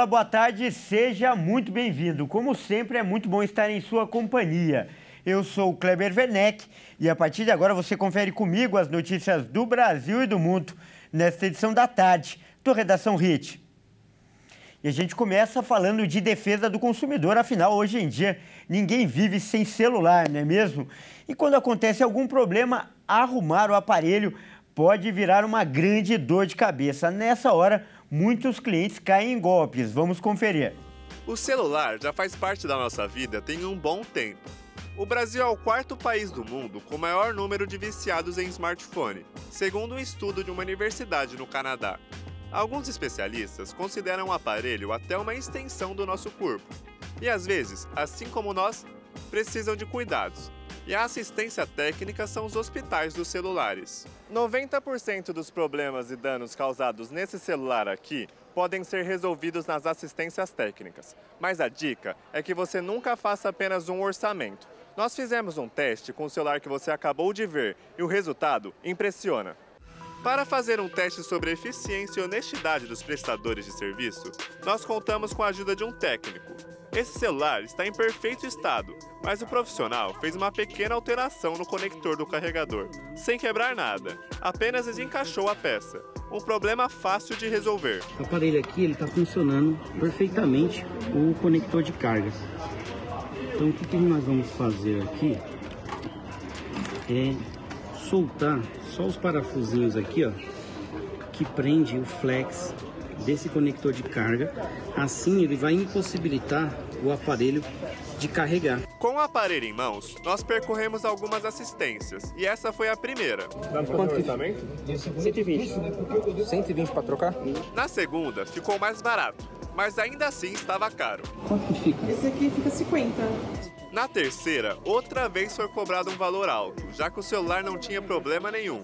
Olá, boa tarde, seja muito bem-vindo. Como sempre, é muito bom estar em sua companhia. Eu sou o Kleber Werneck e a partir de agora você confere comigo as notícias do Brasil e do mundo nesta edição da tarde do Redação RIT. E a gente começa falando de defesa do consumidor, afinal, hoje em dia, ninguém vive sem celular, não é mesmo? E quando acontece algum problema, arrumar o aparelho pode virar uma grande dor de cabeça. Nessa hora, muitos clientes caem em golpes. Vamos conferir. O celular já faz parte da nossa vida tem um bom tempo. O Brasil é o quarto país do mundo com maior número de viciados em smartphone, segundo um estudo de uma universidade no Canadá. Alguns especialistas consideram o aparelho até uma extensão do nosso corpo. E às vezes, assim como nós, precisam de cuidados, e a assistência técnica são os hospitais dos celulares. 90% dos problemas e danos causados nesse celular aqui podem ser resolvidos nas assistências técnicas. Mas a dica é que você nunca faça apenas um orçamento. Nós fizemos um teste com o celular que você acabou de ver e o resultado impressiona. Para fazer um teste sobre a eficiência e honestidade dos prestadores de serviço, nós contamos com a ajuda de um técnico. Esse celular está em perfeito estado, mas o profissional fez uma pequena alteração no conector do carregador, sem quebrar nada, apenas desencaixou a peça. Um problema fácil de resolver. O aparelho aqui está funcionando perfeitamente o conector de carga. Então o que, que nós vamos fazer aqui é soltar só os parafusinhos aqui, ó, que prende o flex desse conector de carga, assim ele vai impossibilitar o aparelho de carregar. Com o aparelho em mãos, nós percorremos algumas assistências e essa foi a primeira. Dá quanto orçamento? 120. 120 para trocar? Na segunda, ficou mais barato, mas ainda assim estava caro. Quanto que fica? Esse aqui fica 50. Na terceira, outra vez foi cobrado um valor alto, já que o celular não tinha problema nenhum.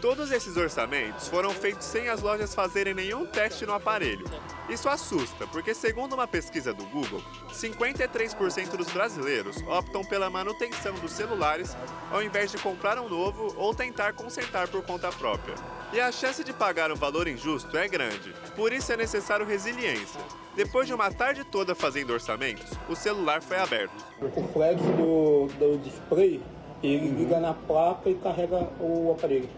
Todos esses orçamentos foram feitos sem as lojas fazerem nenhum teste no aparelho. Isso assusta, porque segundo uma pesquisa do Google, 53% dos brasileiros optam pela manutenção dos celulares ao invés de comprar um novo ou tentar consertar por conta própria e a chance de pagar um valor injusto é grande. Por isso é necessário resiliência. Depois de uma tarde toda fazendo orçamentos, o celular foi aberto. O flex do, do display, ele uhum. liga na placa e carrega o aparelho.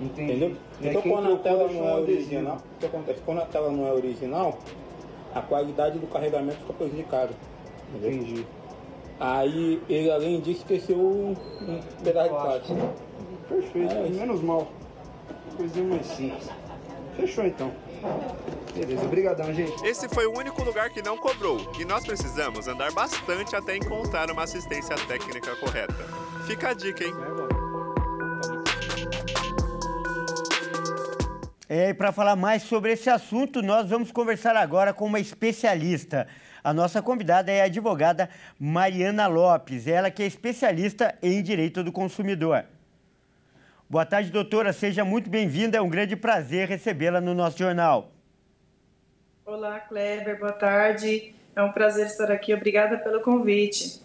Entendi. Entendeu? É então quando a tela não é original, o que acontece? Quando a tela não é original, a qualidade do carregamento fica prejudicada. Entendeu? Entendi. Aí ele além disso esqueceu um, um pedaço de plástico. Perfeito, é menos mal coisinha mais simples. Fechou então. Beleza, obrigadão, gente. Esse foi o único lugar que não cobrou e nós precisamos andar bastante até encontrar uma assistência técnica correta. Fica a dica, hein? É, para falar mais sobre esse assunto, nós vamos conversar agora com uma especialista. A nossa convidada é a advogada Mariana Lopes, ela que é especialista em direito do consumidor. Boa tarde, doutora. Seja muito bem-vinda. É um grande prazer recebê-la no nosso jornal. Olá, Kleber. Boa tarde. É um prazer estar aqui. Obrigada pelo convite.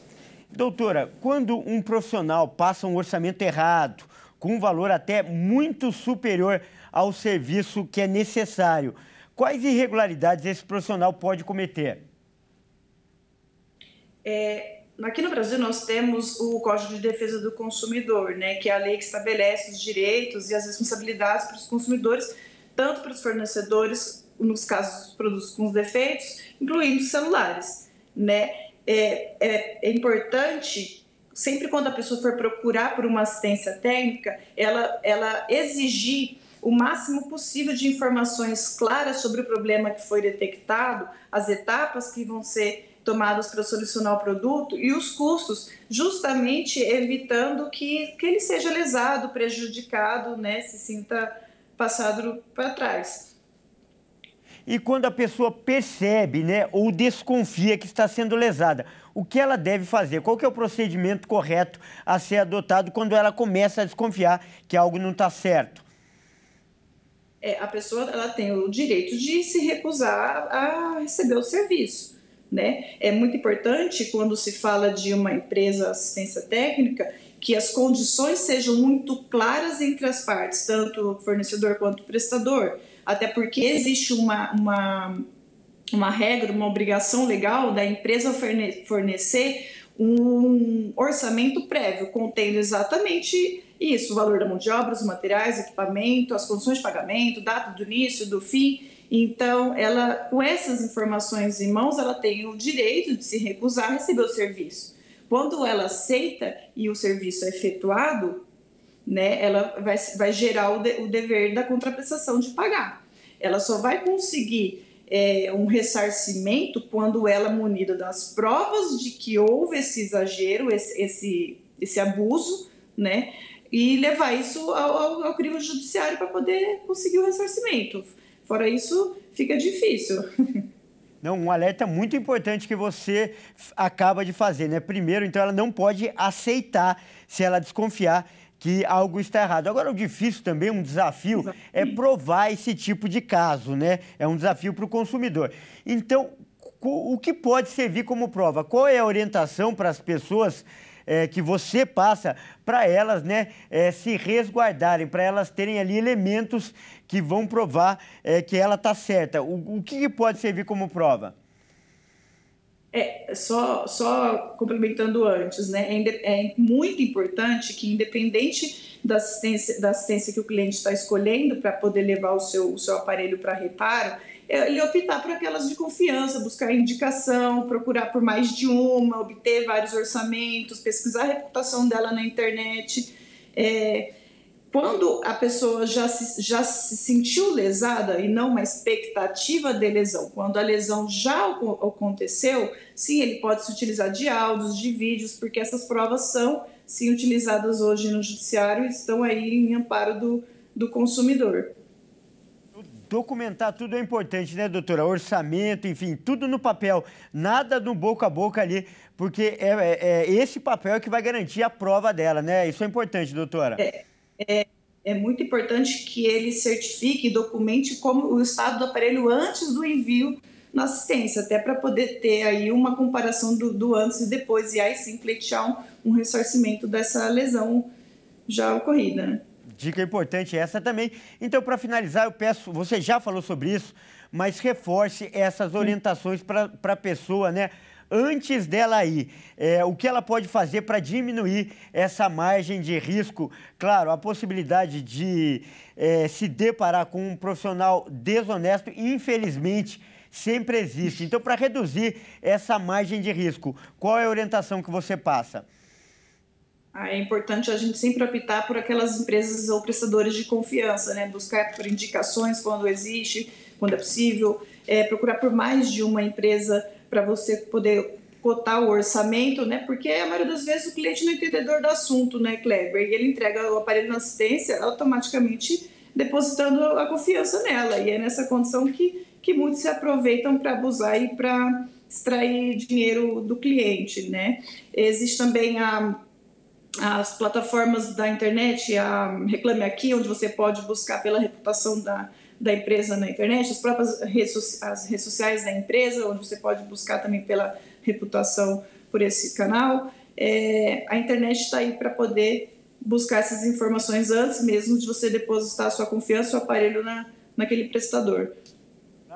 Doutora, quando um profissional passa um orçamento errado, com um valor até muito superior ao serviço que é necessário, quais irregularidades esse profissional pode cometer? É, aqui no Brasil nós temos o Código de Defesa do Consumidor, né, que é a lei que estabelece os direitos e as responsabilidades para os consumidores, tanto para os fornecedores, nos casos dos produtos com defeitos, incluindo os celulares, né? É, é, é importante sempre quando a pessoa for procurar por uma assistência técnica, ela, ela exigir o máximo possível de informações claras sobre o problema que foi detectado, as etapas que vão ser tomadas para solucionar o produto e os custos, justamente evitando que, que ele seja lesado, prejudicado, né, se sinta passado para trás. E quando a pessoa percebe né, ou desconfia que está sendo lesada, o que ela deve fazer? Qual que é o procedimento correto a ser adotado quando ela começa a desconfiar que algo não está certo? É, a pessoa ela tem o direito de se recusar a receber o serviço. Né? É muito importante quando se fala de uma empresa assistência técnica que as condições sejam muito claras entre as partes, tanto fornecedor quanto prestador, até porque existe uma, uma, uma regra, uma obrigação legal da empresa fornecer um orçamento prévio contendo exatamente isso, o valor da mão de obra, os materiais, equipamento, as condições de pagamento, data do início, do fim, então, ela, com essas informações em mãos, ela tem o direito de se recusar a receber o serviço. Quando ela aceita e o serviço é efetuado, né, ela vai, vai gerar o, de, o dever da contraprestação de pagar. Ela só vai conseguir é, um ressarcimento quando ela é munida das provas de que houve esse exagero, esse, esse, esse abuso, né, e levar isso ao, ao, ao crime judiciário para poder conseguir o ressarcimento. Fora isso, fica difícil. Não, um alerta muito importante que você acaba de fazer, né? Primeiro, então ela não pode aceitar se ela desconfiar que algo está errado. Agora, o difícil também, um desafio, é provar esse tipo de caso, né? É um desafio para o consumidor. Então, o que pode servir como prova? Qual é a orientação para as pessoas é, que você passa para elas né, é, se resguardarem, para elas terem ali elementos que vão provar é, que ela está certa. O, o que pode servir como prova? É, só, só complementando antes, né? É, é muito importante que, independente da assistência, da assistência que o cliente está escolhendo para poder levar o seu, o seu aparelho para reparo, é, ele optar por aquelas de confiança, buscar indicação, procurar por mais de uma, obter vários orçamentos, pesquisar a reputação dela na internet. É, quando a pessoa já se, já se sentiu lesada e não uma expectativa de lesão, quando a lesão já aconteceu, sim, ele pode se utilizar de áudios, de vídeos, porque essas provas são, sim, utilizadas hoje no judiciário e estão aí em amparo do, do consumidor documentar tudo é importante, né, doutora? Orçamento, enfim, tudo no papel, nada no boca a boca ali, porque é, é, é esse papel que vai garantir a prova dela, né? Isso é importante, doutora. É, é, é muito importante que ele certifique e documente como o estado do aparelho antes do envio na assistência, até para poder ter aí uma comparação do, do, antes e depois, e aí sim pleitear um, um ressarcimento dessa lesão já ocorrida. Né? Dica importante essa também. Então, para finalizar, eu peço, você já falou sobre isso, mas reforce essas orientações para a pessoa, né? Antes dela ir, é, o que ela pode fazer para diminuir essa margem de risco? Claro, a possibilidade de é, se deparar com um profissional desonesto, infelizmente, sempre existe. Então, para reduzir essa margem de risco, qual é a orientação que você passa? é importante a gente sempre optar por aquelas empresas ou prestadores de confiança, né? Buscar por indicações quando existe, quando é possível, é, procurar por mais de uma empresa para você poder cotar o orçamento, né? Porque a maioria das vezes o cliente não é entendedor do assunto, né, Kleber? E ele entrega o aparelho na assistência automaticamente depositando a confiança nela. E é nessa condição que, que muitos se aproveitam para abusar e para extrair dinheiro do cliente, né? Existe também a as plataformas da internet, a Reclame Aqui, onde você pode buscar pela reputação da, da empresa na internet, as próprias redes, as redes sociais da empresa, onde você pode buscar também pela reputação por esse canal. É, a internet está aí para poder buscar essas informações antes mesmo de você depositar sua confiança, seu aparelho na, naquele prestador.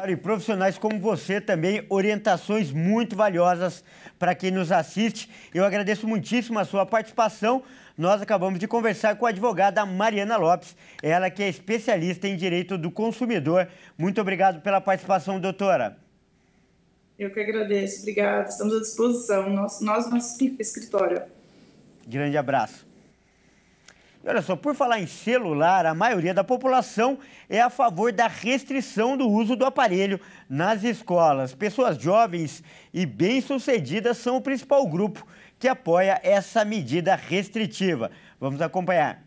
E profissionais como você também, orientações muito valiosas para quem nos assiste. Eu agradeço muitíssimo a sua participação. Nós acabamos de conversar com a advogada Mariana Lopes, ela que é especialista em direito do consumidor. Muito obrigado pela participação, doutora. Eu que agradeço, obrigada. Estamos à disposição, nós, nós nosso escritório. Grande abraço. E olha só, por falar em celular, a maioria da população é a favor da restrição do uso do aparelho nas escolas. Pessoas jovens e bem-sucedidas são o principal grupo que apoia essa medida restritiva. Vamos acompanhar.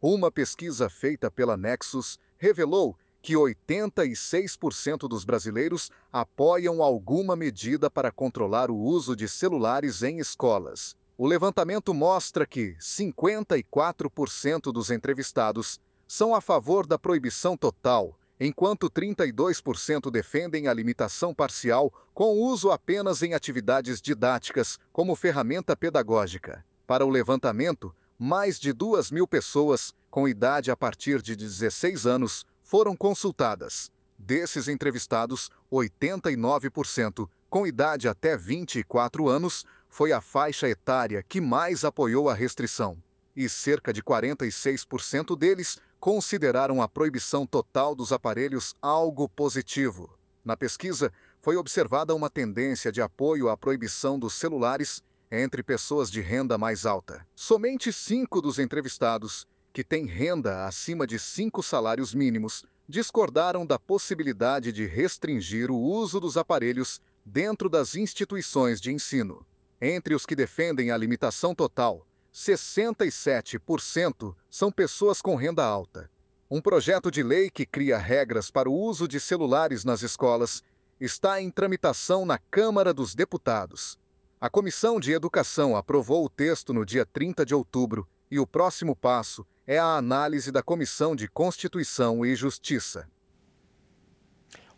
Uma pesquisa feita pela Nexus revelou que 86% dos brasileiros apoiam alguma medida para controlar o uso de celulares em escolas. O levantamento mostra que 54% dos entrevistados são a favor da proibição total, enquanto 32% defendem a limitação parcial com uso apenas em atividades didáticas como ferramenta pedagógica. Para o levantamento, mais de 2 mil pessoas com idade a partir de 16 anos foram consultadas. Desses entrevistados, 89%, com idade até 24 anos, foi a faixa etária que mais apoiou a restrição, e cerca de 46% deles consideraram a proibição total dos aparelhos algo positivo. Na pesquisa, foi observada uma tendência de apoio à proibição dos celulares entre pessoas de renda mais alta. Somente cinco dos entrevistados, que têm renda acima de cinco salários mínimos, discordaram da possibilidade de restringir o uso dos aparelhos dentro das instituições de ensino. Entre os que defendem a limitação total, 67% são pessoas com renda alta. Um projeto de lei que cria regras para o uso de celulares nas escolas está em tramitação na Câmara dos Deputados. A Comissão de Educação aprovou o texto no dia 30 de outubro e o próximo passo é a análise da Comissão de Constituição e Justiça.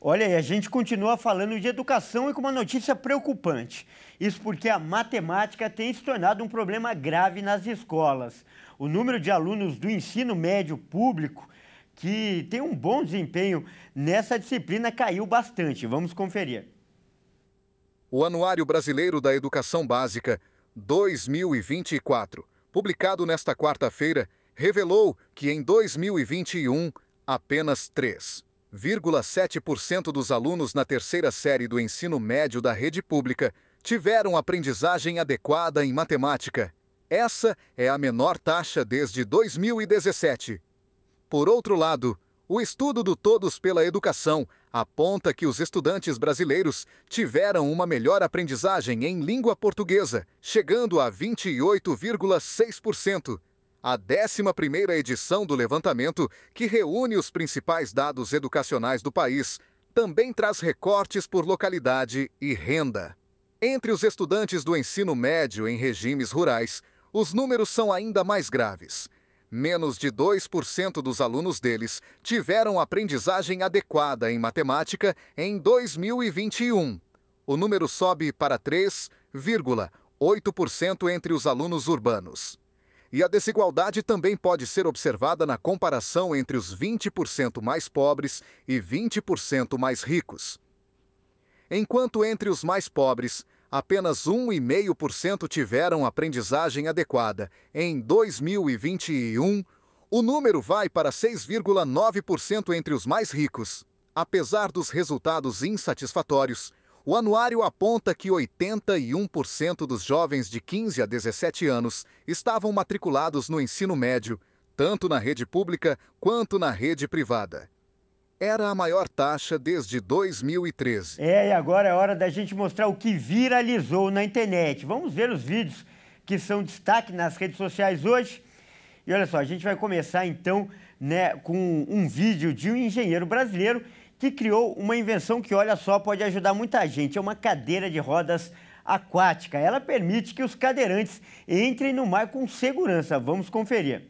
Olha, e a gente continua falando de educação e com uma notícia preocupante. Isso porque a matemática tem se tornado um problema grave nas escolas. O número de alunos do ensino médio público que tem um bom desempenho nessa disciplina caiu bastante. Vamos conferir. O Anuário Brasileiro da Educação Básica 2024, publicado nesta quarta-feira, revelou que em 2021 apenas três 0,7% dos alunos na terceira série do ensino médio da rede pública tiveram aprendizagem adequada em matemática. Essa é a menor taxa desde 2017. Por outro lado, o estudo do Todos pela Educação aponta que os estudantes brasileiros tiveram uma melhor aprendizagem em língua portuguesa, chegando a 28,6% a 11ª edição do levantamento, que reúne os principais dados educacionais do país, também traz recortes por localidade e renda. Entre os estudantes do ensino médio em regimes rurais, os números são ainda mais graves. Menos de 2% dos alunos deles tiveram aprendizagem adequada em matemática em 2021. O número sobe para 3,8% entre os alunos urbanos. E a desigualdade também pode ser observada na comparação entre os 20% mais pobres e 20% mais ricos. Enquanto entre os mais pobres, apenas 1,5% tiveram aprendizagem adequada em 2021, o número vai para 6,9% entre os mais ricos. Apesar dos resultados insatisfatórios, o anuário aponta que 81% dos jovens de 15 a 17 anos estavam matriculados no ensino médio, tanto na rede pública quanto na rede privada. Era a maior taxa desde 2013. É, e agora é hora da gente mostrar o que viralizou na internet. Vamos ver os vídeos que são destaque nas redes sociais hoje. E olha só, a gente vai começar então né, com um vídeo de um engenheiro brasileiro que criou uma invenção que, olha só, pode ajudar muita gente. É uma cadeira de rodas aquática. Ela permite que os cadeirantes entrem no mar com segurança. Vamos conferir.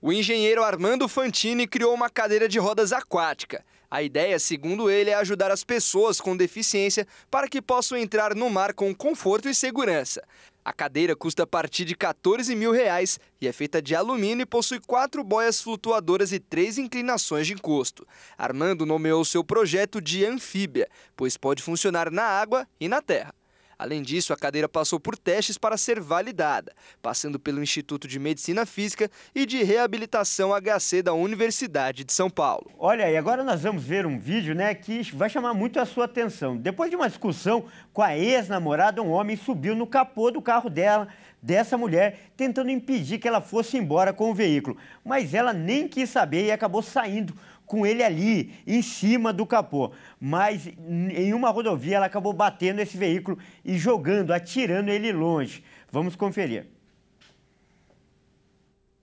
O engenheiro Armando Fantini criou uma cadeira de rodas aquática. A ideia, segundo ele, é ajudar as pessoas com deficiência para que possam entrar no mar com conforto e segurança. A cadeira custa a partir de 14 mil reais e é feita de alumínio e possui quatro boias flutuadoras e três inclinações de encosto. Armando nomeou seu projeto de anfíbia, pois pode funcionar na água e na terra. Além disso, a cadeira passou por testes para ser validada, passando pelo Instituto de Medicina Física e de Reabilitação HC da Universidade de São Paulo. Olha, e agora nós vamos ver um vídeo né, que vai chamar muito a sua atenção. Depois de uma discussão com a ex-namorada, um homem subiu no capô do carro dela, dessa mulher, tentando impedir que ela fosse embora com o veículo. Mas ela nem quis saber e acabou saindo com ele ali, em cima do capô. Mas em uma rodovia ela acabou batendo esse veículo e jogando, atirando ele longe. Vamos conferir.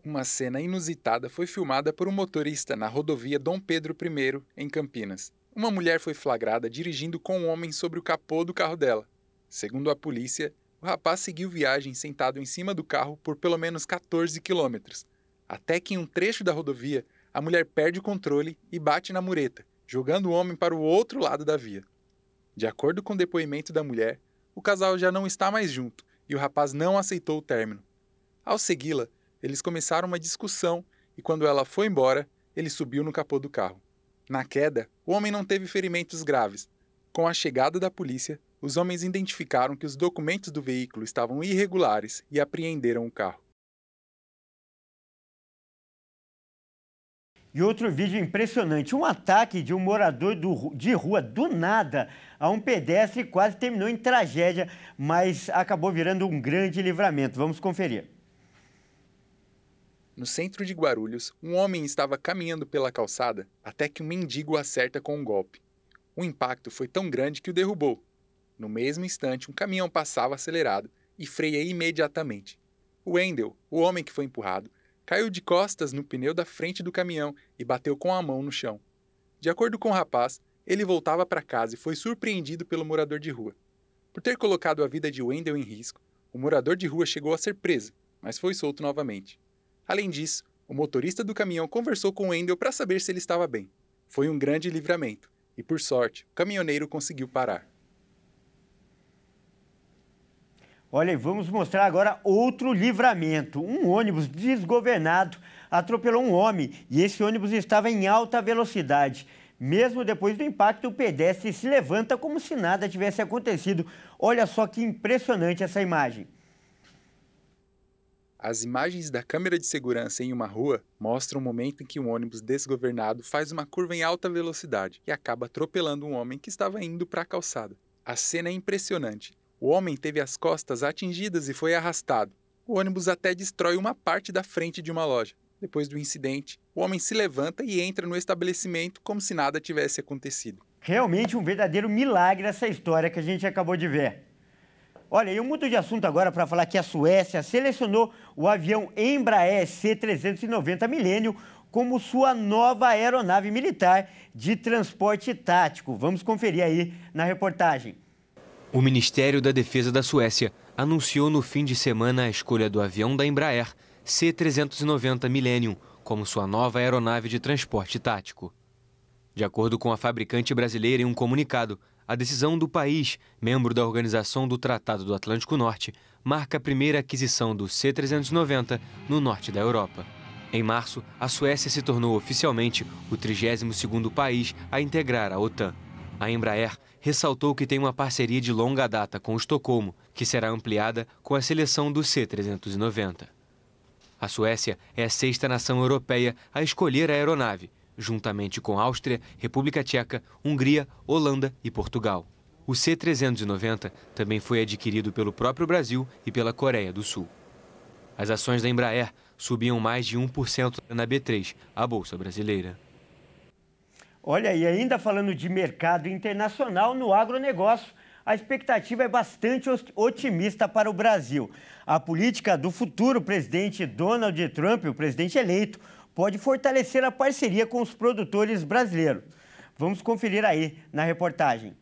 Uma cena inusitada foi filmada por um motorista na rodovia Dom Pedro I, em Campinas. Uma mulher foi flagrada dirigindo com um homem sobre o capô do carro dela. Segundo a polícia, o rapaz seguiu viagem sentado em cima do carro por pelo menos 14 quilômetros, até que em um trecho da rodovia a mulher perde o controle e bate na mureta, jogando o homem para o outro lado da via. De acordo com o depoimento da mulher, o casal já não está mais junto e o rapaz não aceitou o término. Ao segui-la, eles começaram uma discussão e, quando ela foi embora, ele subiu no capô do carro. Na queda, o homem não teve ferimentos graves. Com a chegada da polícia, os homens identificaram que os documentos do veículo estavam irregulares e apreenderam o carro. E outro vídeo impressionante: um ataque de um morador do, de rua do nada a um pedestre quase terminou em tragédia, mas acabou virando um grande livramento. Vamos conferir. No centro de Guarulhos, um homem estava caminhando pela calçada até que um mendigo acerta com um golpe. O impacto foi tão grande que o derrubou. No mesmo instante, um caminhão passava acelerado e freia imediatamente. O Wendel, o homem que foi empurrado, caiu de costas no pneu da frente do caminhão e bateu com a mão no chão. De acordo com o rapaz, ele voltava para casa e foi surpreendido pelo morador de rua. Por ter colocado a vida de Wendell em risco, o morador de rua chegou a ser preso, mas foi solto novamente. Além disso, o motorista do caminhão conversou com Wendell para saber se ele estava bem. Foi um grande livramento, e por sorte, o caminhoneiro conseguiu parar. Olha, e vamos mostrar agora outro livramento. Um ônibus desgovernado atropelou um homem e esse ônibus estava em alta velocidade. Mesmo depois do impacto, o pedestre se levanta como se nada tivesse acontecido. Olha só que impressionante essa imagem. As imagens da câmera de segurança em uma rua mostram o momento em que um ônibus desgovernado faz uma curva em alta velocidade e acaba atropelando um homem que estava indo para a calçada. A cena é impressionante. O homem teve as costas atingidas e foi arrastado. O ônibus até destrói uma parte da frente de uma loja. Depois do incidente, o homem se levanta e entra no estabelecimento como se nada tivesse acontecido. Realmente um verdadeiro milagre essa história que a gente acabou de ver. Olha, eu mudo de assunto agora para falar que a Suécia selecionou o avião Embraer C-390 Millennium como sua nova aeronave militar de transporte tático. Vamos conferir aí na reportagem. O Ministério da Defesa da Suécia anunciou no fim de semana a escolha do avião da Embraer C-390 Millennium como sua nova aeronave de transporte tático. De acordo com a fabricante brasileira em um comunicado, a decisão do país, membro da Organização do Tratado do Atlântico Norte, marca a primeira aquisição do C-390 no norte da Europa. Em março, a Suécia se tornou oficialmente o 32º país a integrar a OTAN. A Embraer ressaltou que tem uma parceria de longa data com o Estocolmo, que será ampliada com a seleção do C-390. A Suécia é a sexta nação europeia a escolher a aeronave, juntamente com Áustria, República Tcheca, Hungria, Holanda e Portugal. O C-390 também foi adquirido pelo próprio Brasil e pela Coreia do Sul. As ações da Embraer subiam mais de 1% na B3, a bolsa brasileira. Olha, e ainda falando de mercado internacional no agronegócio, a expectativa é bastante otimista para o Brasil. A política do futuro presidente Donald Trump, o presidente eleito, pode fortalecer a parceria com os produtores brasileiros. Vamos conferir aí na reportagem.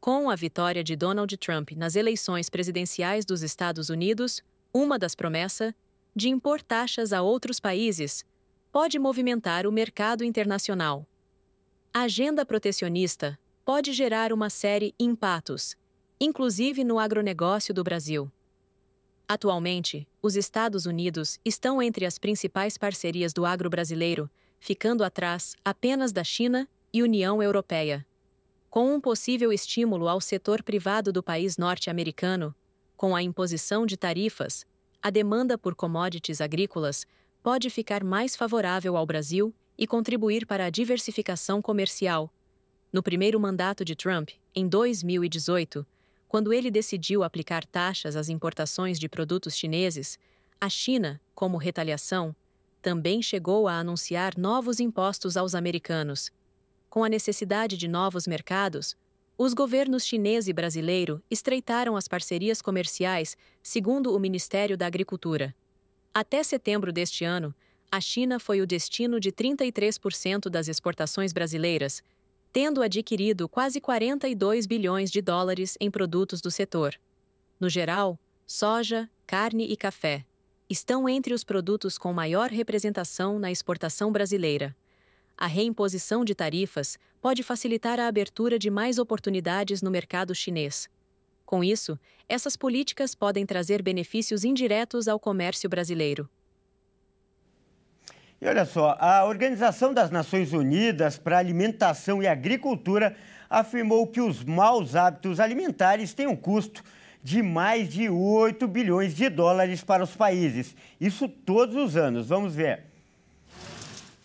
Com a vitória de Donald Trump nas eleições presidenciais dos Estados Unidos, uma das promessas de impor taxas a outros países pode movimentar o mercado internacional. A agenda protecionista pode gerar uma série de impactos, inclusive no agronegócio do Brasil. Atualmente, os Estados Unidos estão entre as principais parcerias do agro brasileiro, ficando atrás apenas da China e União Europeia. Com um possível estímulo ao setor privado do país norte-americano, com a imposição de tarifas, a demanda por commodities agrícolas pode ficar mais favorável ao Brasil e contribuir para a diversificação comercial. No primeiro mandato de Trump, em 2018, quando ele decidiu aplicar taxas às importações de produtos chineses, a China, como retaliação, também chegou a anunciar novos impostos aos americanos. Com a necessidade de novos mercados, os governos chinês e brasileiro estreitaram as parcerias comerciais, segundo o Ministério da Agricultura. Até setembro deste ano, a China foi o destino de 33% das exportações brasileiras, tendo adquirido quase 42 bilhões de dólares em produtos do setor. No geral, soja, carne e café estão entre os produtos com maior representação na exportação brasileira. A reimposição de tarifas pode facilitar a abertura de mais oportunidades no mercado chinês. Com isso, essas políticas podem trazer benefícios indiretos ao comércio brasileiro. E olha só, a Organização das Nações Unidas para a Alimentação e Agricultura afirmou que os maus hábitos alimentares têm um custo de mais de 8 bilhões de dólares para os países. Isso todos os anos. Vamos ver.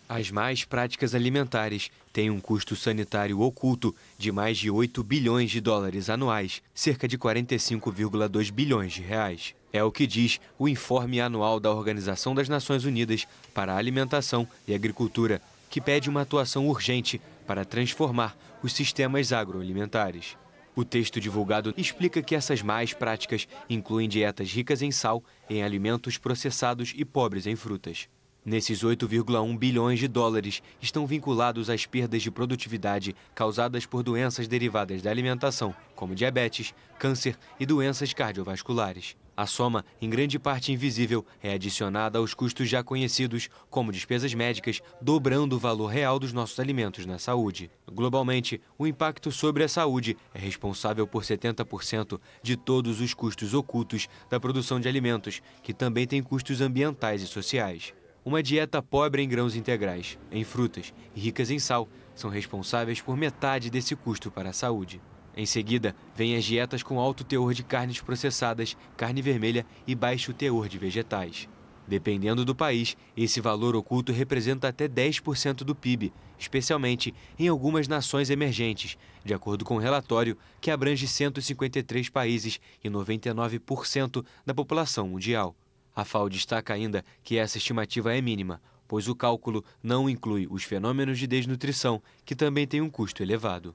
As más práticas alimentares tem um custo sanitário oculto de mais de 8 bilhões de dólares anuais, cerca de 45,2 bilhões de reais. É o que diz o informe anual da Organização das Nações Unidas para a Alimentação e Agricultura, que pede uma atuação urgente para transformar os sistemas agroalimentares. O texto divulgado explica que essas más práticas incluem dietas ricas em sal, em alimentos processados e pobres em frutas. Nesses 8,1 bilhões de dólares estão vinculados às perdas de produtividade causadas por doenças derivadas da alimentação, como diabetes, câncer e doenças cardiovasculares. A soma, em grande parte invisível, é adicionada aos custos já conhecidos, como despesas médicas, dobrando o valor real dos nossos alimentos na saúde. Globalmente, o impacto sobre a saúde é responsável por 70% de todos os custos ocultos da produção de alimentos, que também tem custos ambientais e sociais. Uma dieta pobre em grãos integrais, em frutas e ricas em sal são responsáveis por metade desse custo para a saúde. Em seguida, vêm as dietas com alto teor de carnes processadas, carne vermelha e baixo teor de vegetais. Dependendo do país, esse valor oculto representa até 10% do PIB, especialmente em algumas nações emergentes, de acordo com o um relatório que abrange 153 países e 99% da população mundial. A FAO destaca ainda que essa estimativa é mínima, pois o cálculo não inclui os fenômenos de desnutrição, que também têm um custo elevado.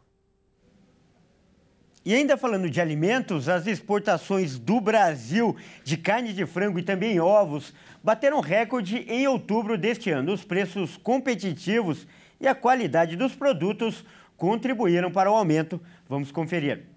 E ainda falando de alimentos, as exportações do Brasil de carne de frango e também ovos bateram recorde em outubro deste ano. Os preços competitivos e a qualidade dos produtos contribuíram para o aumento. Vamos conferir.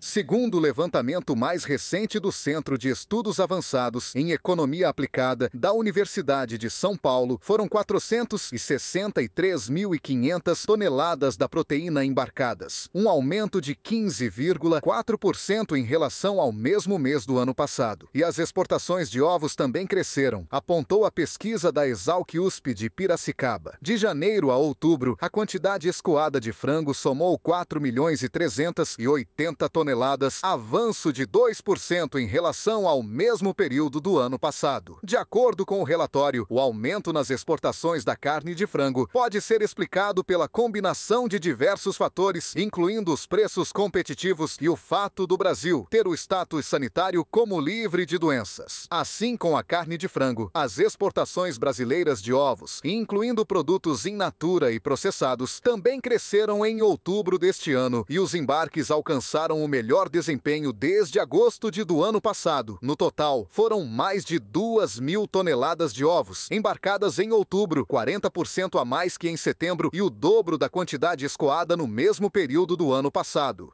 Segundo o levantamento mais recente do Centro de Estudos Avançados em Economia Aplicada da Universidade de São Paulo, foram 463.500 toneladas da proteína embarcadas, um aumento de 15,4% em relação ao mesmo mês do ano passado. E as exportações de ovos também cresceram, apontou a pesquisa da Exalc USP de Piracicaba. De janeiro a outubro, a quantidade escoada de frango somou 4 milhões e 380 toneladas toneladas, avanço de 2% em relação ao mesmo período do ano passado. De acordo com o relatório, o aumento nas exportações da carne de frango pode ser explicado pela combinação de diversos fatores, incluindo os preços competitivos e o fato do Brasil ter o status sanitário como livre de doenças. Assim com a carne de frango, as exportações brasileiras de ovos, incluindo produtos in natura e processados, também cresceram em outubro deste ano e os embarques alcançaram o melhor desempenho desde agosto de do ano passado. No total, foram mais de 2 mil toneladas de ovos embarcadas em outubro, 40% a mais que em setembro e o dobro da quantidade escoada no mesmo período do ano passado.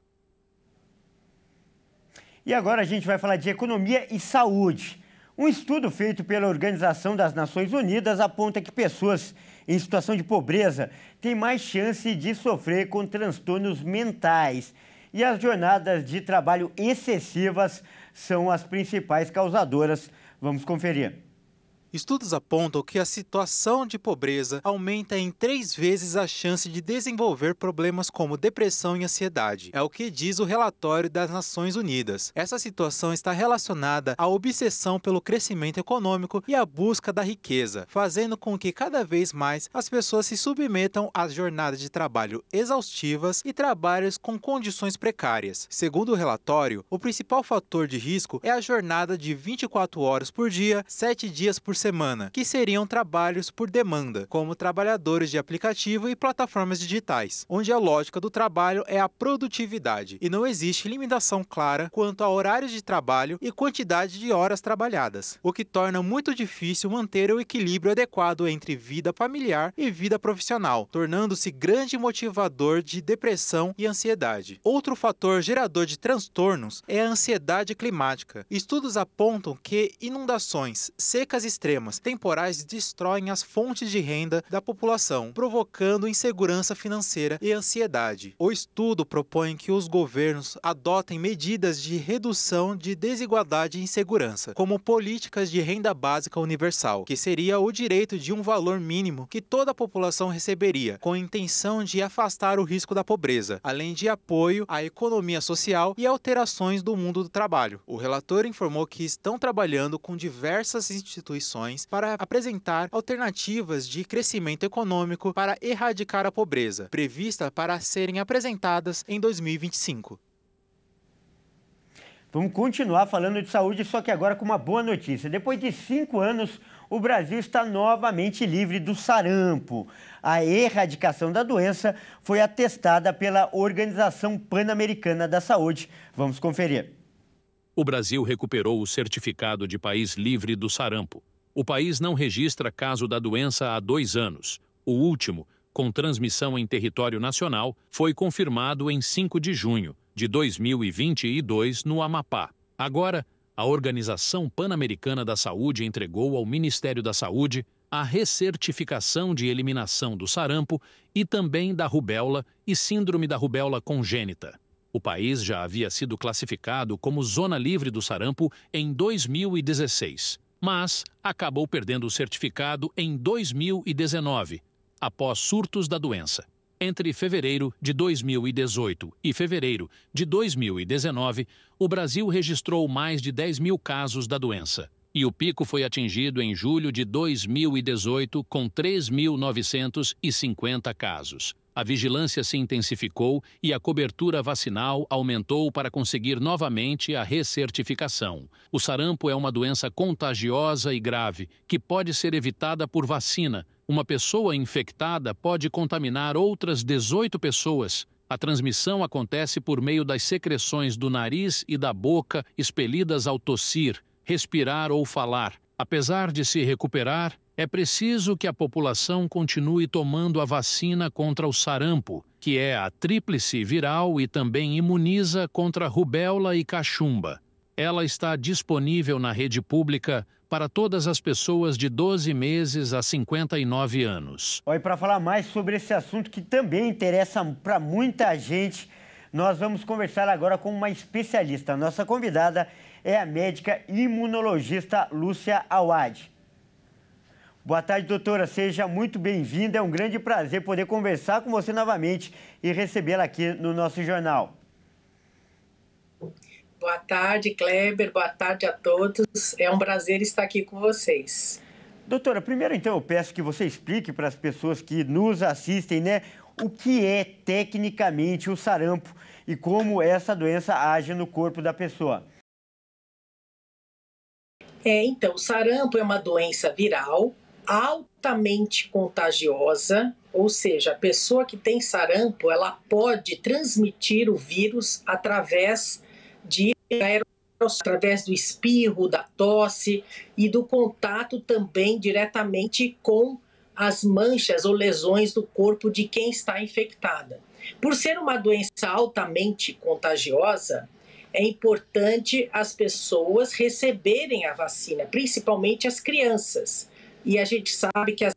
E agora a gente vai falar de economia e saúde. Um estudo feito pela Organização das Nações Unidas aponta que pessoas em situação de pobreza têm mais chance de sofrer com transtornos mentais e as jornadas de trabalho excessivas são as principais causadoras. Vamos conferir. Estudos apontam que a situação de pobreza aumenta em três vezes a chance de desenvolver problemas como depressão e ansiedade. É o que diz o relatório das Nações Unidas. Essa situação está relacionada à obsessão pelo crescimento econômico e à busca da riqueza, fazendo com que cada vez mais as pessoas se submetam a jornadas de trabalho exaustivas e trabalhos com condições precárias. Segundo o relatório, o principal fator de risco é a jornada de 24 horas por dia, 7 dias por semana semana, que seriam trabalhos por demanda, como trabalhadores de aplicativo e plataformas digitais, onde a lógica do trabalho é a produtividade e não existe limitação clara quanto a horários de trabalho e quantidade de horas trabalhadas, o que torna muito difícil manter o equilíbrio adequado entre vida familiar e vida profissional, tornando-se grande motivador de depressão e ansiedade. Outro fator gerador de transtornos é a ansiedade climática. Estudos apontam que inundações, secas extremas, temporais destroem as fontes de renda da população, provocando insegurança financeira e ansiedade. O estudo propõe que os governos adotem medidas de redução de desigualdade e insegurança, como políticas de renda básica universal, que seria o direito de um valor mínimo que toda a população receberia, com a intenção de afastar o risco da pobreza, além de apoio à economia social e alterações do mundo do trabalho. O relator informou que estão trabalhando com diversas instituições reuniões para apresentar alternativas de crescimento econômico para erradicar a pobreza, prevista para serem apresentadas em 2025. Vamos continuar falando de saúde, só que agora com uma boa notícia. Depois de cinco anos, o Brasil está novamente livre do sarampo. A erradicação da doença foi atestada pela Organização Pan-Americana da Saúde. Vamos conferir. O Brasil recuperou o certificado de país livre do sarampo. O país não registra caso da doença há dois anos. O último, com transmissão em território nacional, foi confirmado em 5 de junho de 2022 no Amapá. Agora, a Organização Pan-Americana da Saúde entregou ao Ministério da Saúde a recertificação de eliminação do sarampo e também da rubéola e síndrome da rubéola congênita. O país já havia sido classificado como zona livre do sarampo em 2016 mas acabou perdendo o certificado em 2019, após surtos da doença. Entre fevereiro de 2018 e fevereiro de 2019, o Brasil registrou mais de 10 mil casos da doença. E o pico foi atingido em julho de 2018, com 3.950 casos. A vigilância se intensificou e a cobertura vacinal aumentou para conseguir novamente a recertificação. O sarampo é uma doença contagiosa e grave que pode ser evitada por vacina. Uma pessoa infectada pode contaminar outras 18 pessoas. A transmissão acontece por meio das secreções do nariz e da boca expelidas ao tossir, respirar ou falar. Apesar de se recuperar, é preciso que a população continue tomando a vacina contra o sarampo, que é a tríplice viral e também imuniza contra rubéola e cachumba. Ela está disponível na rede pública para todas as pessoas de 12 meses a 59 anos. Olha, para falar mais sobre esse assunto que também interessa para muita gente, nós vamos conversar agora com uma especialista. nossa convidada é a médica imunologista Lúcia Awad. Boa tarde, doutora. Seja muito bem-vinda. É um grande prazer poder conversar com você novamente e recebê-la aqui no nosso jornal. Boa tarde, Kleber. Boa tarde a todos. É um prazer estar aqui com vocês. Doutora, primeiro então eu peço que você explique para as pessoas que nos assistem, né, o que é tecnicamente o sarampo e como essa doença age no corpo da pessoa. É, então, o sarampo é uma doença viral altamente contagiosa, ou seja, a pessoa que tem sarampo, ela pode transmitir o vírus através de através do espirro, da tosse e do contato também diretamente com as manchas ou lesões do corpo de quem está infectada. Por ser uma doença altamente contagiosa, é importante as pessoas receberem a vacina, principalmente as crianças e a gente sabe que as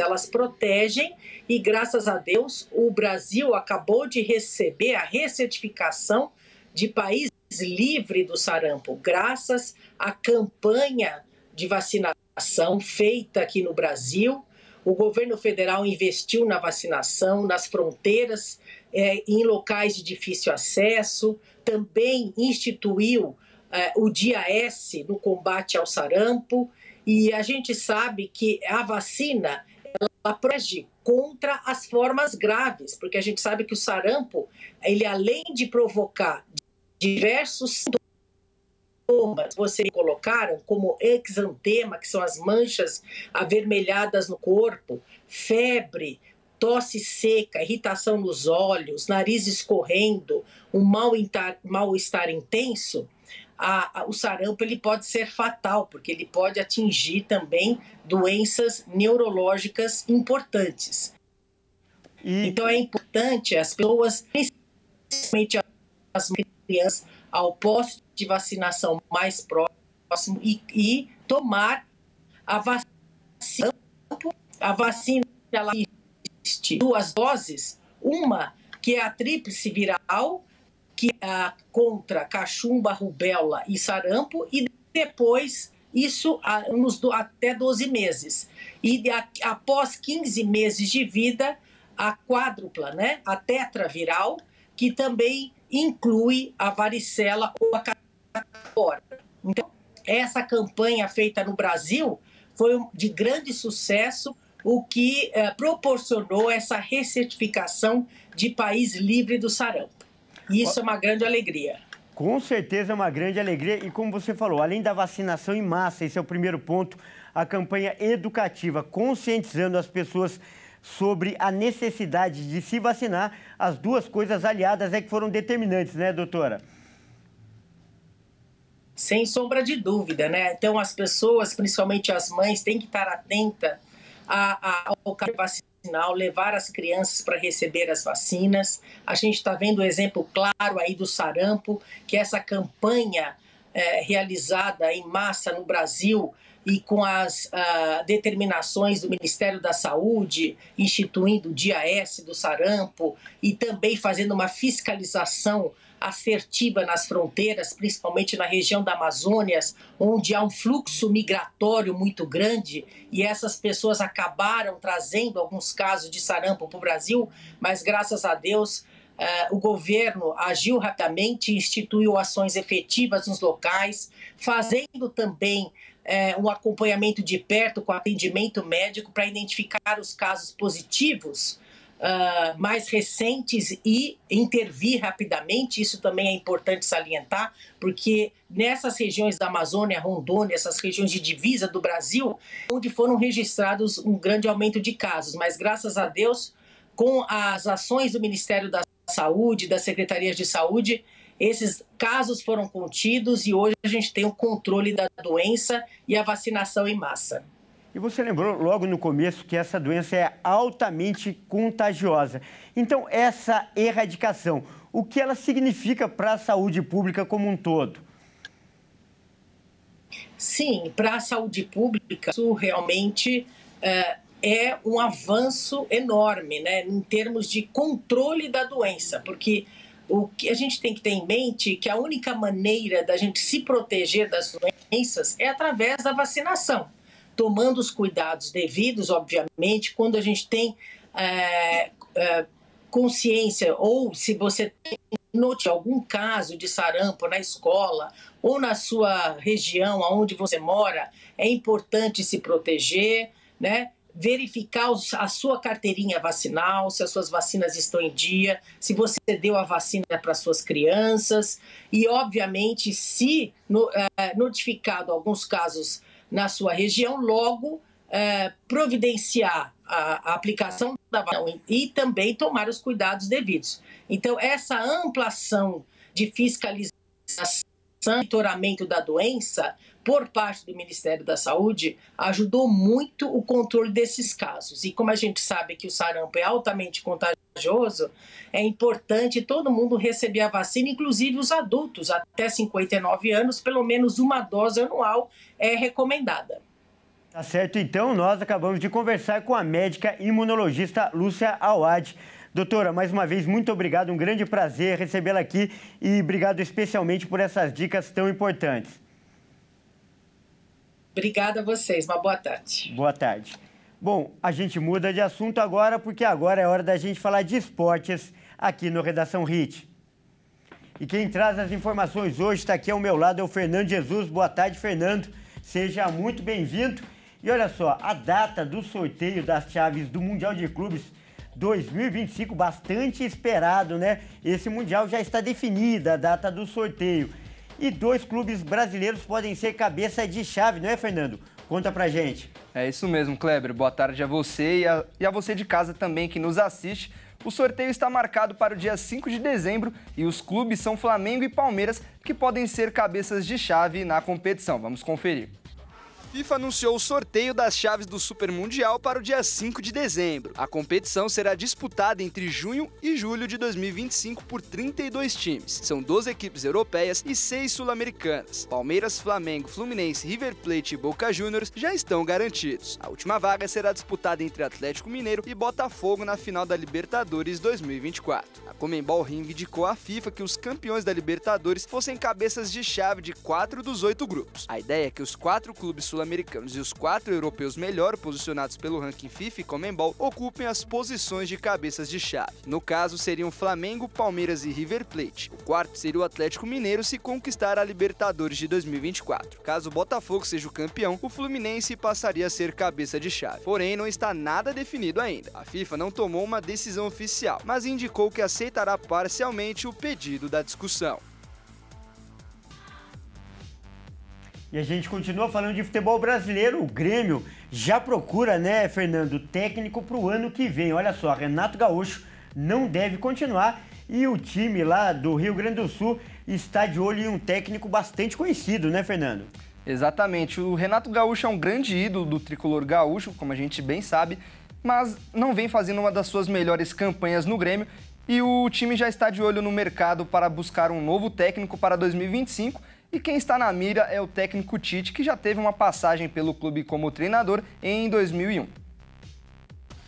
elas protegem e graças a Deus o Brasil acabou de receber a recertificação de país livre do sarampo, graças à campanha de vacinação feita aqui no Brasil. O governo federal investiu na vacinação, nas fronteiras, é, em locais de difícil acesso, também instituiu é, o Dia S no combate ao sarampo e a gente sabe que a vacina ela protege contra as formas graves, porque a gente sabe que o sarampo, ele além de provocar diversos sintomas, vocês colocaram como exantema, que são as manchas avermelhadas no corpo, febre, tosse seca, irritação nos olhos, nariz escorrendo, um mal-estar mal intenso, a, a, o sarampo ele pode ser fatal, porque ele pode atingir também doenças neurológicas importantes. E... Então é importante as pessoas, principalmente as crianças, ao posto de vacinação mais próximo e, e tomar a vacina. A vacina ela existe duas doses, uma que é a tríplice viral, que a é contra cachumba, rubéola e sarampo, e depois isso a nos do, até 12 meses. E a, após 15 meses de vida, a quádrupla, né, a tetraviral, que também inclui a varicela ou a catapora. Então, essa campanha feita no Brasil foi de grande sucesso, o que eh, proporcionou essa recertificação de país livre do sarampo. Isso é uma grande alegria. Com certeza é uma grande alegria e como você falou, além da vacinação em massa, esse é o primeiro ponto, a campanha educativa conscientizando as pessoas sobre a necessidade de se vacinar, as duas coisas aliadas é que foram determinantes, né, doutora? Sem sombra de dúvida, né? Então as pessoas, principalmente as mães, têm que estar atenta ao caso de vacinação vacinal, levar as crianças para receber as vacinas. A gente está vendo o um exemplo claro aí do sarampo, que é essa campanha é, realizada em massa no Brasil e com as ah, determinações do Ministério da Saúde, instituindo o dia S do sarampo e também fazendo uma fiscalização assertiva nas fronteiras, principalmente na região da Amazônia, onde há um fluxo migratório muito grande e essas pessoas acabaram trazendo alguns casos de sarampo para o Brasil, mas graças a Deus eh, o governo agiu rapidamente, instituiu ações efetivas nos locais, fazendo também eh, um acompanhamento de perto com atendimento médico para identificar os casos positivos ah, mais recentes e intervir rapidamente. Isso também é importante salientar, porque nessas regiões da Amazônia, Rondônia, essas regiões de divisa do Brasil, onde foram registrados um grande aumento de casos, mas graças a Deus, com as ações do Ministério da Saúde, das Secretarias de Saúde, esses casos foram contidos e hoje a gente tem o controle da doença e a vacinação em massa. E você lembrou logo no começo que essa doença é altamente contagiosa. Então, essa erradicação, o que ela significa para a saúde pública como um todo? Sim, para a saúde pública, isso realmente é, é um avanço enorme, né, em termos de controle da doença, porque o que a gente tem que ter em mente é que a única maneira da gente se proteger das doenças é através da vacinação tomando os cuidados devidos, obviamente, quando a gente tem é, é, consciência ou se você tem note algum caso de sarampo na escola ou na sua região, aonde você mora, é importante se proteger, né? verificar a sua carteirinha vacinal, se as suas vacinas estão em dia, se você deu a vacina para suas crianças e, obviamente, se é, notificado alguns casos na sua região, logo é, providenciar a, a aplicação da vacina e também tomar os cuidados devidos. Então, essa ação de fiscalização monitoramento da doença por parte do Ministério da Saúde, ajudou muito o controle desses casos. E como a gente sabe que o sarampo é altamente contagioso, é importante todo mundo receber a vacina, inclusive os adultos até 59 anos, pelo menos uma dose anual é recomendada. Tá certo, então nós acabamos de conversar com a médica imunologista Lúcia Awad. Doutora, mais uma vez, muito obrigado, um grande prazer recebê-la aqui e obrigado especialmente por essas dicas tão importantes. Obrigada a vocês, uma boa tarde. Boa tarde. Bom, a gente muda de assunto agora, porque agora é hora da gente falar de esportes aqui no Redação Hit. E quem traz as informações hoje está aqui ao meu lado, é o Fernando Jesus. Boa tarde, Fernando. Seja muito bem-vindo. E olha só, a data do sorteio das chaves do Mundial de Clubes 2025, bastante esperado, né? Esse Mundial já está definida, a data do sorteio. E dois clubes brasileiros podem ser cabeça de chave, não é, Fernando? Conta pra gente. É isso mesmo, Kleber. Boa tarde a você e a, e a você de casa também que nos assiste. O sorteio está marcado para o dia 5 de dezembro e os clubes são Flamengo e Palmeiras, que podem ser cabeças de chave na competição. Vamos conferir. FIFA anunciou o sorteio das chaves do Super Mundial para o dia 5 de dezembro. A competição será disputada entre junho e julho de 2025 por 32 times. São 12 equipes europeias e 6 sul-americanas. Palmeiras, Flamengo, Fluminense, River Plate e Boca Juniors já estão garantidos. A última vaga será disputada entre Atlético Mineiro e Botafogo na final da Libertadores 2024. A Comembol Ring indicou à FIFA que os campeões da Libertadores fossem cabeças de chave de quatro dos oito grupos. A ideia é que os quatro clubes sul americanos e os quatro europeus melhor posicionados pelo ranking FIFA e Comembol ocupem as posições de cabeças de chave. No caso, seriam Flamengo, Palmeiras e River Plate. O quarto seria o Atlético Mineiro se conquistar a Libertadores de 2024. Caso o Botafogo seja o campeão, o Fluminense passaria a ser cabeça de chave. Porém, não está nada definido ainda. A FIFA não tomou uma decisão oficial, mas indicou que aceitará parcialmente o pedido da discussão. E a gente continua falando de futebol brasileiro. O Grêmio já procura, né, Fernando, técnico para o ano que vem. Olha só, Renato Gaúcho não deve continuar e o time lá do Rio Grande do Sul está de olho em um técnico bastante conhecido, né, Fernando? Exatamente. O Renato Gaúcho é um grande ídolo do tricolor gaúcho, como a gente bem sabe, mas não vem fazendo uma das suas melhores campanhas no Grêmio e o time já está de olho no mercado para buscar um novo técnico para 2025 e quem está na mira é o técnico Tite, que já teve uma passagem pelo clube como treinador em 2001.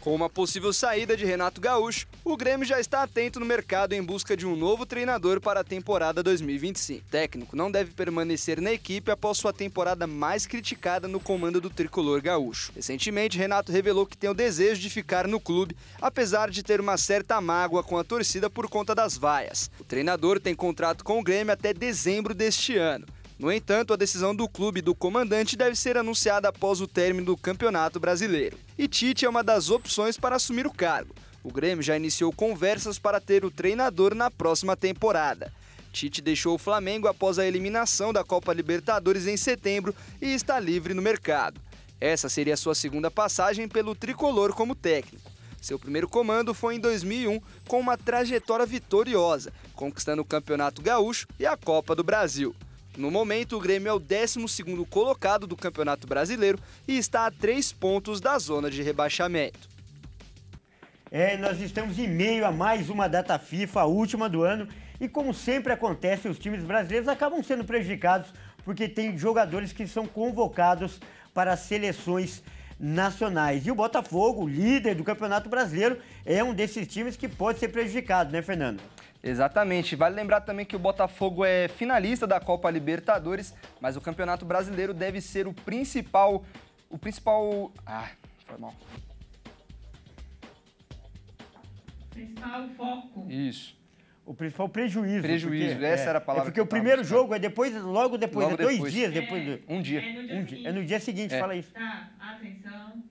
Com uma possível saída de Renato Gaúcho, o Grêmio já está atento no mercado em busca de um novo treinador para a temporada 2025. O técnico não deve permanecer na equipe após sua temporada mais criticada no comando do tricolor gaúcho. Recentemente, Renato revelou que tem o desejo de ficar no clube, apesar de ter uma certa mágoa com a torcida por conta das vaias. O treinador tem contrato com o Grêmio até dezembro deste ano. No entanto, a decisão do clube do comandante deve ser anunciada após o término do Campeonato Brasileiro. E Tite é uma das opções para assumir o cargo. O Grêmio já iniciou conversas para ter o treinador na próxima temporada. Tite deixou o Flamengo após a eliminação da Copa Libertadores em setembro e está livre no mercado. Essa seria sua segunda passagem pelo tricolor como técnico. Seu primeiro comando foi em 2001, com uma trajetória vitoriosa, conquistando o Campeonato Gaúcho e a Copa do Brasil. No momento, o Grêmio é o 12º colocado do Campeonato Brasileiro e está a três pontos da zona de rebaixamento. É, nós estamos em meio a mais uma data FIFA, a última do ano, e como sempre acontece, os times brasileiros acabam sendo prejudicados porque tem jogadores que são convocados para seleções nacionais. E o Botafogo, líder do Campeonato Brasileiro, é um desses times que pode ser prejudicado, né, Fernando? Exatamente. Vale lembrar também que o Botafogo é finalista da Copa Libertadores, mas o Campeonato Brasileiro deve ser o principal. O principal. Ah, foi mal. Principal foco. Isso. O principal prejuízo. Prejuízo, porque, essa é, era a é, palavra. É porque o primeiro buscando. jogo é depois, logo depois, logo é dois depois. dias depois. É, do... Um dia. É no dia, um dia. É no dia seguinte, é. fala isso. Tá, atenção.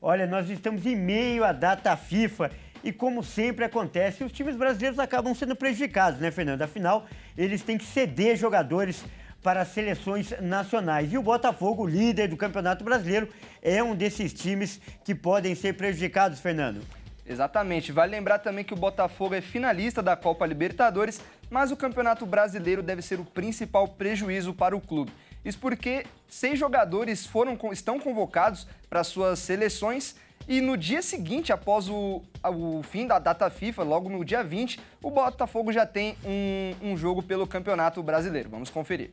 Olha, nós estamos em meio à data FIFA e como sempre acontece, os times brasileiros acabam sendo prejudicados, né, Fernando? Afinal, eles têm que ceder jogadores para as seleções nacionais. E o Botafogo, líder do Campeonato Brasileiro, é um desses times que podem ser prejudicados, Fernando. Exatamente. Vale lembrar também que o Botafogo é finalista da Copa Libertadores, mas o Campeonato Brasileiro deve ser o principal prejuízo para o clube. Isso porque seis jogadores foram, estão convocados para suas seleções e no dia seguinte, após o, o fim da data FIFA, logo no dia 20, o Botafogo já tem um, um jogo pelo Campeonato Brasileiro. Vamos conferir.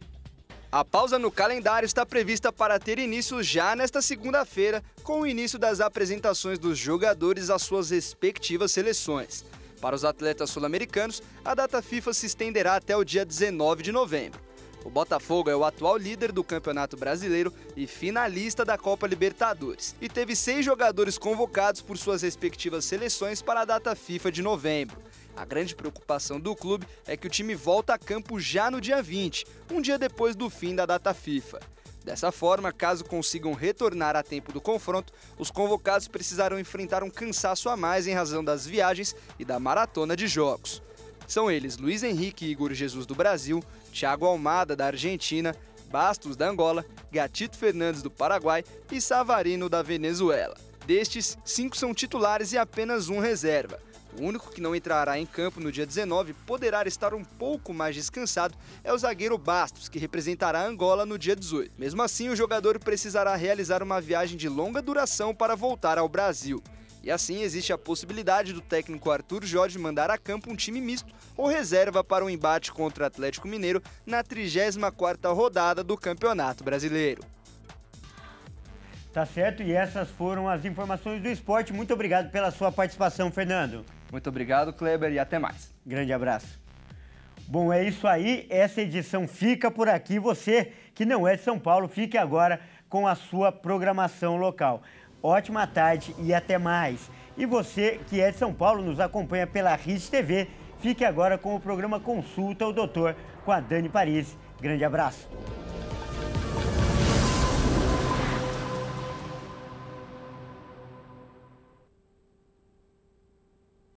A pausa no calendário está prevista para ter início já nesta segunda-feira, com o início das apresentações dos jogadores às suas respectivas seleções. Para os atletas sul-americanos, a data FIFA se estenderá até o dia 19 de novembro. O Botafogo é o atual líder do Campeonato Brasileiro e finalista da Copa Libertadores, e teve seis jogadores convocados por suas respectivas seleções para a data FIFA de novembro. A grande preocupação do clube é que o time volta a campo já no dia 20, um dia depois do fim da data FIFA. Dessa forma, caso consigam retornar a tempo do confronto, os convocados precisarão enfrentar um cansaço a mais em razão das viagens e da maratona de jogos. São eles Luiz Henrique e Igor Jesus do Brasil, Thiago Almada, da Argentina, Bastos, da Angola, Gatito Fernandes, do Paraguai e Savarino, da Venezuela. Destes, cinco são titulares e apenas um reserva. O único que não entrará em campo no dia 19 poderá estar um pouco mais descansado é o zagueiro Bastos, que representará Angola no dia 18. Mesmo assim, o jogador precisará realizar uma viagem de longa duração para voltar ao Brasil. E assim existe a possibilidade do técnico Arthur Jorge mandar a campo um time misto ou reserva para o um embate contra o Atlético Mineiro na 34ª rodada do Campeonato Brasileiro. Tá certo, e essas foram as informações do esporte. Muito obrigado pela sua participação, Fernando. Muito obrigado, Kleber, e até mais. Grande abraço. Bom, é isso aí. Essa edição fica por aqui. Você que não é de São Paulo, fique agora com a sua programação local ótima tarde e até mais. E você que é de São Paulo, nos acompanha pela RIS TV. Fique agora com o programa Consulta o Doutor com a Dani Paris. Grande abraço.